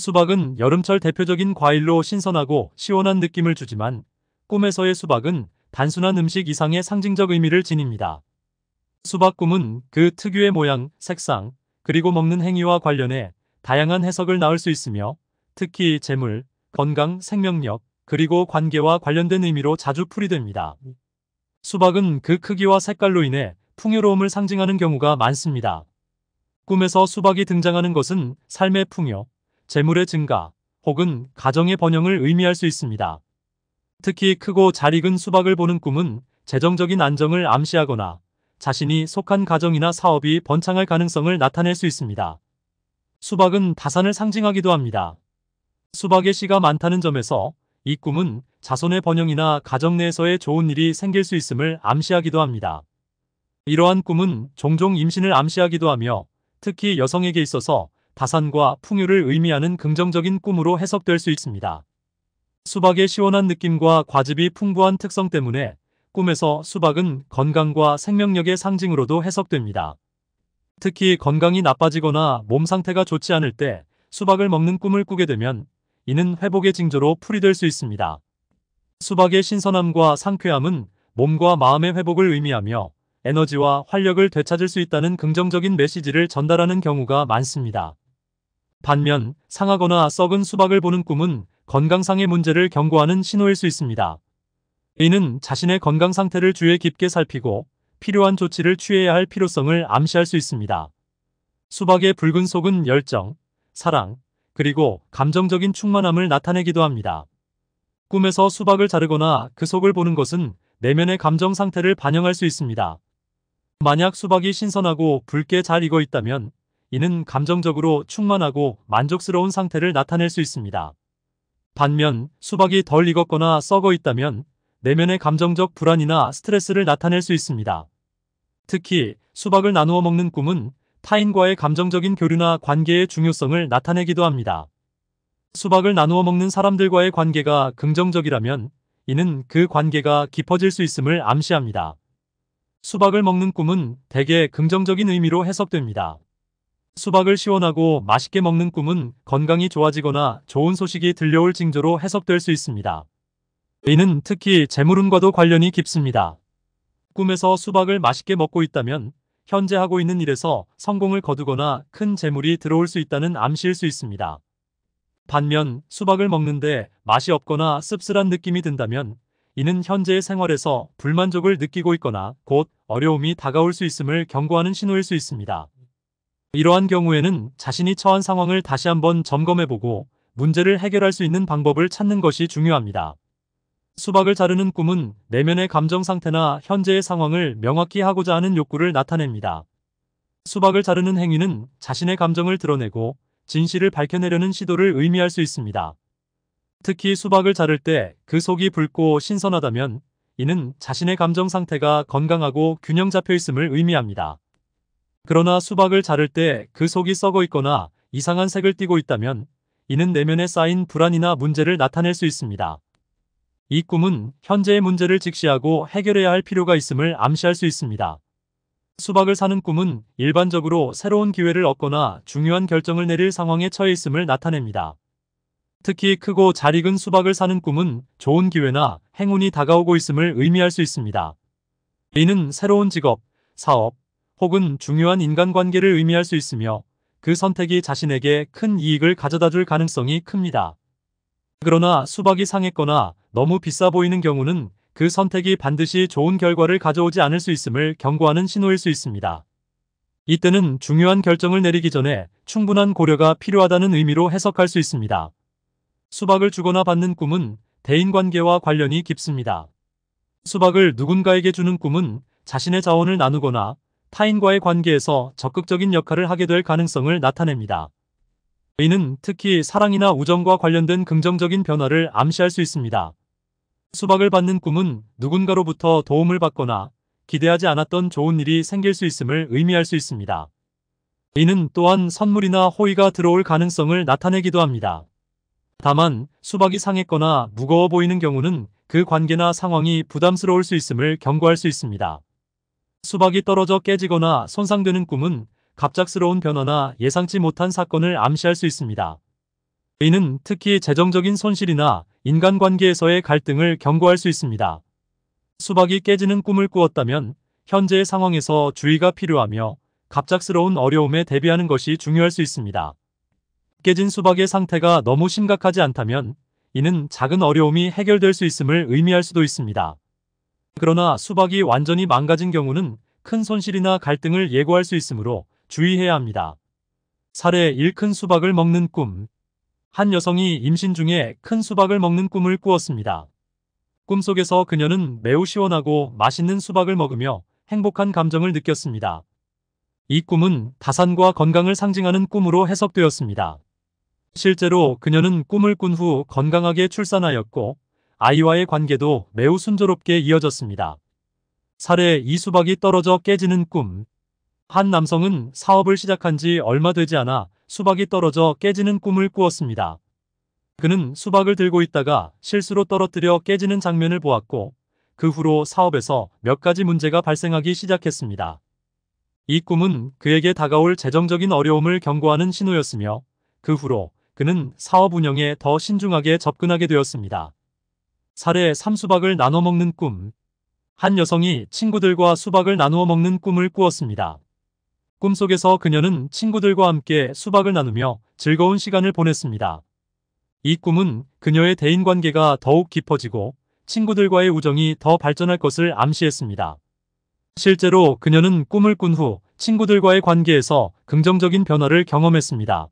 수박은 여름철 대표적인 과일로 신선하고 시원한 느낌을 주지만 꿈에서의 수박은 단순한 음식 이상의 상징적 의미를 지닙니다. 수박 꿈은 그 특유의 모양, 색상, 그리고 먹는 행위와 관련해 다양한 해석을 낳을 수 있으며 특히 재물, 건강, 생명력, 그리고 관계와 관련된 의미로 자주 풀이됩니다. 수박은 그 크기와 색깔로 인해 풍요로움을 상징하는 경우가 많습니다. 꿈에서 수박이 등장하는 것은 삶의 풍요, 재물의 증가 혹은 가정의 번영을 의미할 수 있습니다. 특히 크고 잘 익은 수박을 보는 꿈은 재정적인 안정을 암시하거나 자신이 속한 가정이나 사업이 번창할 가능성을 나타낼 수 있습니다. 수박은 다산을 상징하기도 합니다. 수박의 씨가 많다는 점에서 이 꿈은 자손의 번영이나 가정 내에서의 좋은 일이 생길 수 있음을 암시하기도 합니다. 이러한 꿈은 종종 임신을 암시하기도 하며 특히 여성에게 있어서 다산과 풍요를 의미하는 긍정적인 꿈으로 해석될 수 있습니다. 수박의 시원한 느낌과 과즙이 풍부한 특성 때문에 꿈에서 수박은 건강과 생명력의 상징으로도 해석됩니다. 특히 건강이 나빠지거나 몸 상태가 좋지 않을 때 수박을 먹는 꿈을 꾸게 되면 이는 회복의 징조로 풀이될 수 있습니다. 수박의 신선함과 상쾌함은 몸과 마음의 회복을 의미하며 에너지와 활력을 되찾을 수 있다는 긍정적인 메시지를 전달하는 경우가 많습니다. 반면 상하거나 썩은 수박을 보는 꿈은 건강상의 문제를 경고하는 신호일 수 있습니다. 이는 자신의 건강 상태를 주의 깊게 살피고 필요한 조치를 취해야 할 필요성을 암시할 수 있습니다. 수박의 붉은 속은 열정, 사랑, 그리고 감정적인 충만함을 나타내기도 합니다. 꿈에서 수박을 자르거나 그 속을 보는 것은 내면의 감정 상태를 반영할 수 있습니다. 만약 수박이 신선하고 붉게 잘 익어 있다면 이는 감정적으로 충만하고 만족스러운 상태를 나타낼 수 있습니다. 반면 수박이 덜 익었거나 썩어 있다면 내면의 감정적 불안이나 스트레스를 나타낼 수 있습니다. 특히 수박을 나누어 먹는 꿈은 타인과의 감정적인 교류나 관계의 중요성을 나타내기도 합니다. 수박을 나누어 먹는 사람들과의 관계가 긍정적이라면 이는 그 관계가 깊어질 수 있음을 암시합니다. 수박을 먹는 꿈은 대개 긍정적인 의미로 해석됩니다. 수박을 시원하고 맛있게 먹는 꿈은 건강이 좋아지거나 좋은 소식이 들려올 징조로 해석될 수 있습니다. 이는 특히 재물운과도 관련이 깊습니다. 꿈에서 수박을 맛있게 먹고 있다면 현재 하고 있는 일에서 성공을 거두거나 큰 재물이 들어올 수 있다는 암시일 수 있습니다. 반면 수박을 먹는데 맛이 없거나 씁쓸한 느낌이 든다면 이는 현재의 생활에서 불만족을 느끼고 있거나 곧 어려움이 다가올 수 있음을 경고하는 신호일 수 있습니다. 이러한 경우에는 자신이 처한 상황을 다시 한번 점검해보고 문제를 해결할 수 있는 방법을 찾는 것이 중요합니다. 수박을 자르는 꿈은 내면의 감정 상태나 현재의 상황을 명확히 하고자 하는 욕구를 나타냅니다. 수박을 자르는 행위는 자신의 감정을 드러내고 진실을 밝혀내려는 시도를 의미할 수 있습니다. 특히 수박을 자를 때 그 속이 붉고 신선하다면 이는 자신의 감정 상태가 건강하고 균형 잡혀 있음을 의미합니다. 그러나 수박을 자를 때 그 속이 썩어 있거나 이상한 색을 띠고 있다면 이는 내면에 쌓인 불안이나 문제를 나타낼 수 있습니다. 이 꿈은 현재의 문제를 직시하고 해결해야 할 필요가 있음을 암시할 수 있습니다. 수박을 사는 꿈은 일반적으로 새로운 기회를 얻거나 중요한 결정을 내릴 상황에 처해 있음을 나타냅니다. 특히 크고 잘 익은 수박을 사는 꿈은 좋은 기회나 행운이 다가오고 있음을 의미할 수 있습니다. 이는 새로운 직업, 사업, 혹은 중요한 인간관계를 의미할 수 있으며 그 선택이 자신에게 큰 이익을 가져다 줄 가능성이 큽니다. 그러나 수박이 상했거나 너무 비싸 보이는 경우는 그 선택이 반드시 좋은 결과를 가져오지 않을 수 있음을 경고하는 신호일 수 있습니다. 이때는 중요한 결정을 내리기 전에 충분한 고려가 필요하다는 의미로 해석할 수 있습니다. 수박을 주거나 받는 꿈은 대인관계와 관련이 깊습니다. 수박을 누군가에게 주는 꿈은 자신의 자원을 나누거나 타인과의 관계에서 적극적인 역할을 하게 될 가능성을 나타냅니다. 이는 특히 사랑이나 우정과 관련된 긍정적인 변화를 암시할 수 있습니다. 수박을 받는 꿈은 누군가로부터 도움을 받거나 기대하지 않았던 좋은 일이 생길 수 있음을 의미할 수 있습니다. 이는 또한 선물이나 호의가 들어올 가능성을 나타내기도 합니다. 다만 수박이 상했거나 무거워 보이는 경우는 그 관계나 상황이 부담스러울 수 있음을 경고할 수 있습니다. 수박이 떨어져 깨지거나 손상되는 꿈은 갑작스러운 변화나 예상치 못한 사건을 암시할 수 있습니다. 이는 특히 재정적인 손실이나 인간관계에서의 갈등을 경고할 수 있습니다. 수박이 깨지는 꿈을 꾸었다면 현재의 상황에서 주의가 필요하며 갑작스러운 어려움에 대비하는 것이 중요할 수 있습니다. 깨진 수박의 상태가 너무 심각하지 않다면 이는 작은 어려움이 해결될 수 있음을 의미할 수도 있습니다. 그러나 수박이 완전히 망가진 경우는 큰 손실이나 갈등을 예고할 수 있으므로 주의해야 합니다. 사례 1큰 수박을 먹는 꿈 한 여성이 임신 중에 큰 수박을 먹는 꿈을 꾸었습니다. 꿈속에서 그녀는 매우 시원하고 맛있는 수박을 먹으며 행복한 감정을 느꼈습니다. 이 꿈은 다산과 건강을 상징하는 꿈으로 해석되었습니다. 실제로 그녀는 꿈을 꾼 후 건강하게 출산하였고 아이와의 관계도 매우 순조롭게 이어졌습니다. 사례 이수박이 떨어져 깨지는 꿈. 한 남성은 사업을 시작한 지 얼마 되지 않아 수박이 떨어져 깨지는 꿈을 꾸었습니다. 그는 수박을 들고 있다가 실수로 떨어뜨려 깨지는 장면을 보았고 그 후로 사업에서 몇 가지 문제가 발생하기 시작했습니다. 이 꿈은 그에게 다가올 재정적인 어려움을 경고하는 신호였으며 그 후로 그는 사업 운영에 더 신중하게 접근하게 되었습니다. 사례 3수박을 나눠 먹는 꿈. 한 여성이 친구들과 수박을 나누어 먹는 꿈을 꾸었습니다. 꿈속에서 그녀는 친구들과 함께 수박을 나누며 즐거운 시간을 보냈습니다. 이 꿈은 그녀의 대인관계가 더욱 깊어지고 친구들과의 우정이 더 발전할 것을 암시했습니다. 실제로 그녀는 꿈을 꾼 후 친구들과의 관계에서 긍정적인 변화를 경험했습니다.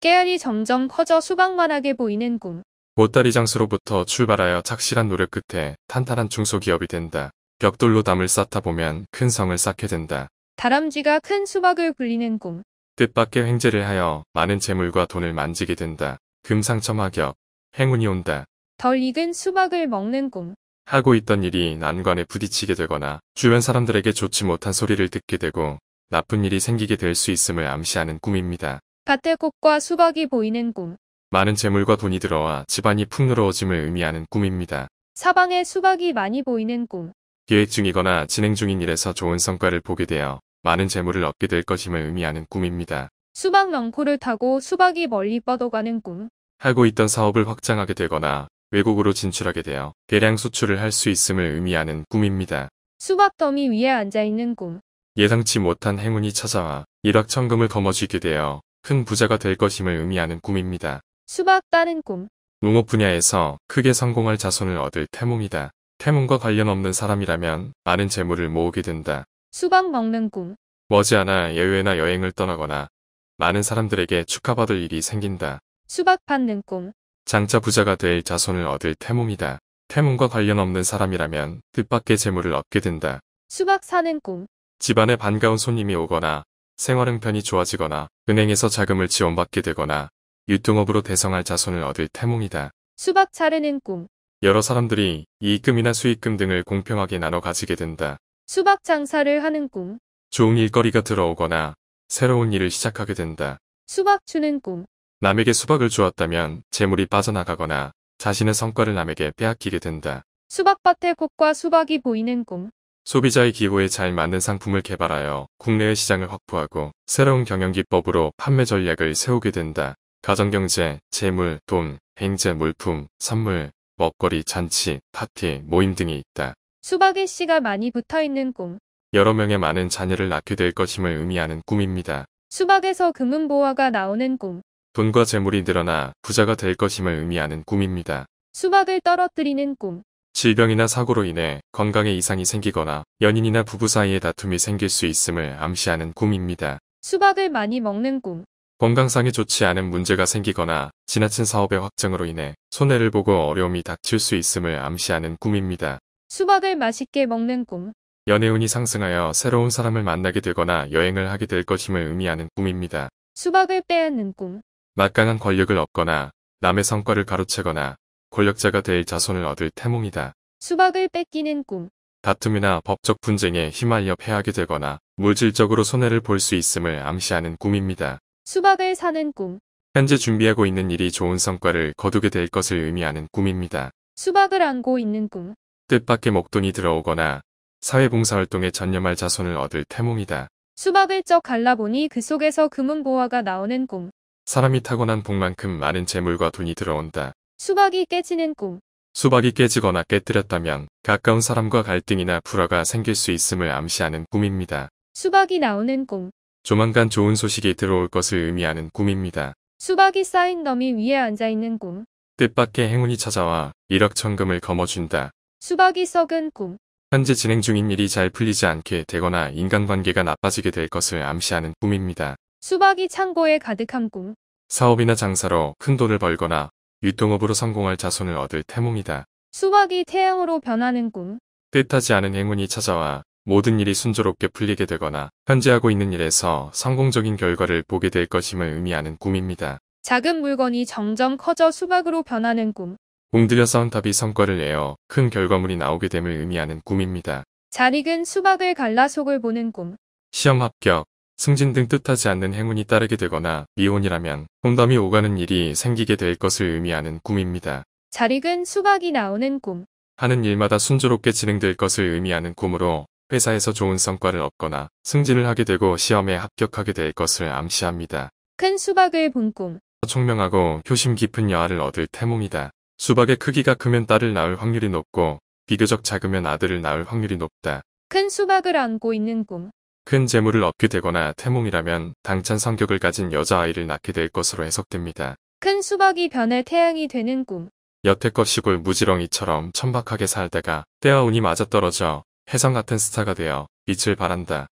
깨알이 점점 커져 수박만하게 보이는 꿈. 보따리 장수로부터 출발하여 착실한 노력 끝에 탄탄한 중소기업이 된다. 벽돌로 담을 쌓다 보면 큰 성을 쌓게 된다. 다람쥐가 큰 수박을 굴리는 꿈. 뜻밖의 횡재를 하여 많은 재물과 돈을 만지게 된다. 금상첨화격. 행운이 온다. 덜 익은 수박을 먹는 꿈. 하고 있던 일이 난관에 부딪히게 되거나 주변 사람들에게 좋지 못한 소리를 듣게 되고 나쁜 일이 생기게 될 수 있음을 암시하는 꿈입니다. 밭의 꽃과 수박이 보이는 꿈. 많은 재물과 돈이 들어와 집안이 풍요로워짐을 의미하는 꿈입니다. 사방에 수박이 많이 보이는 꿈. 계획 중이거나 진행 중인 일에서 좋은 성과를 보게 되어 많은 재물을 얻게 될 것임을 의미하는 꿈입니다. 수박 명코를 타고 수박이 멀리 뻗어가는 꿈. 하고 있던 사업을 확장하게 되거나 외국으로 진출하게 되어 대량 수출을 할 수 있음을 의미하는 꿈입니다. 수박 더미 위에 앉아있는 꿈. 예상치 못한 행운이 찾아와 일확천금을 거머쥐게 되어 큰 부자가 될 것임을 의미하는 꿈입니다. 수박 따는 꿈. 농업 분야에서 크게 성공할 자손을 얻을 태몽이다. 태몽과 관련 없는 사람이라면 많은 재물을 모으게 된다. 수박 먹는 꿈. 머지않아 예외나 여행을 떠나거나 많은 사람들에게 축하받을 일이 생긴다. 수박 받는 꿈. 장차 부자가 될 자손을 얻을 태몽이다. 태몽과 관련 없는 사람이라면 뜻밖의 재물을 얻게 된다. 수박 사는 꿈. 집안에 반가운 손님이 오거나 생활 형편이 좋아지거나 은행에서 자금을 지원받게 되거나 유통업으로 대성할 자손을 얻을 태몽이다. 수박 자르는 꿈. 여러 사람들이 이익금이나 수익금 등을 공평하게 나눠 가지게 된다. 수박 장사를 하는 꿈. 좋은 일거리가 들어오거나 새로운 일을 시작하게 된다. 수박 주는 꿈. 남에게 수박을 주었다면 재물이 빠져나가거나 자신의 성과를 남에게 빼앗기게 된다. 수박밭에 꽃과 수박이 보이는 꿈. 소비자의 기호에 잘 맞는 상품을 개발하여 국내의 시장을 확보하고 새로운 경영기법으로 판매 전략을 세우게 된다. 가정경제, 재물, 돈, 행제 물품, 선물, 먹거리, 잔치, 파티, 모임 등이 있다. 수박의 씨가 많이 붙어있는 꿈. 여러 명의 많은 자녀를 낳게 될 것임을 의미하는 꿈입니다. 수박에서 금은보화가 나오는 꿈. 돈과 재물이 늘어나 부자가 될 것임을 의미하는 꿈입니다. 수박을 떨어뜨리는 꿈. 질병이나 사고로 인해 건강에 이상이 생기거나 연인이나 부부 사이에 다툼이 생길 수 있음을 암시하는 꿈입니다. 수박을 많이 먹는 꿈. 건강상에 좋지 않은 문제가 생기거나 지나친 사업의 확장으로 인해 손해를 보고 어려움이 닥칠 수 있음을 암시하는 꿈입니다. 수박을 맛있게 먹는 꿈. 연애운이 상승하여 새로운 사람을 만나게 되거나 여행을 하게 될 것임을 의미하는 꿈입니다. 수박을 빼앗는 꿈. 막강한 권력을 얻거나 남의 성과를 가로채거나 권력자가 될 자손을 얻을 태몽이다. 수박을 뺏기는 꿈. 다툼이나 법적 분쟁에 휘말려 패하게 되거나 물질적으로 손해를 볼 수 있음을 암시하는 꿈입니다. 수박을 사는 꿈. 현재 준비하고 있는 일이 좋은 성과를 거두게 될 것을 의미하는 꿈입니다. 수박을 안고 있는 꿈. 뜻밖의 목돈이 들어오거나 사회봉사활동에 전념할 자손을 얻을 태몽이다. 수박을 쩍 갈라보니 그 속에서 금은보화가 나오는 꿈. 사람이 타고난 복만큼 많은 재물과 돈이 들어온다. 수박이 깨지는 꿈. 수박이 깨지거나 깨뜨렸다면 가까운 사람과 갈등이나 불화가 생길 수 있음을 암시하는 꿈입니다. 수박이 나오는 꿈. 조만간 좋은 소식이 들어올 것을 의미하는 꿈입니다. 수박이 쌓인 너미 위에 앉아있는 꿈. 뜻밖의 행운이 찾아와 1억 천금을 거머쥔다. 수박이 썩은 꿈. 현재 진행 중인 일이 잘 풀리지 않게 되거나 인간관계가 나빠지게 될 것을 암시하는 꿈입니다. 수박이 창고에 가득한 꿈. 사업이나 장사로 큰 돈을 벌거나 유통업으로 성공할 자손을 얻을 태몽이다. 수박이 태양으로 변하는 꿈. 뜻하지 않은 행운이 찾아와 모든 일이 순조롭게 풀리게 되거나 현재 하고 있는 일에서 성공적인 결과를 보게 될 것임을 의미하는 꿈입니다. 작은 물건이 점점 커져 수박으로 변하는 꿈. 움들여 싸운 탑이 성과를 내어 큰 결과물이 나오게 됨을 의미하는 꿈입니다. 잘 익은 수박을 갈라 속을 보는 꿈. 시험 합격, 승진 등 뜻하지 않는 행운이 따르게 되거나 미혼이라면 홈담이 오가는 일이 생기게 될 것을 의미하는 꿈입니다. 잘 익은 수박이 나오는 꿈. 하는 일마다 순조롭게 진행될 것을 의미하는 꿈으로 회사에서 좋은 성과를 얻거나 승진을 하게 되고 시험에 합격하게 될 것을 암시합니다. 큰 수박을 본 꿈. 총명하고 효심 깊은 여아를 얻을 태몽이다. 수박의 크기가 크면 딸을 낳을 확률이 높고 비교적 작으면 아들을 낳을 확률이 높다. 큰 수박을 안고 있는 꿈. 큰 재물을 얻게 되거나 태몽이라면 당찬 성격을 가진 여자아이를 낳게 될 것으로 해석됩니다. 큰 수박이 변해 태양이 되는 꿈. 여태껏 시골 무지렁이처럼 천박하게 살다가 때와 운이 맞아떨어져 해성 같은 스타가 되어 빛을 발한다.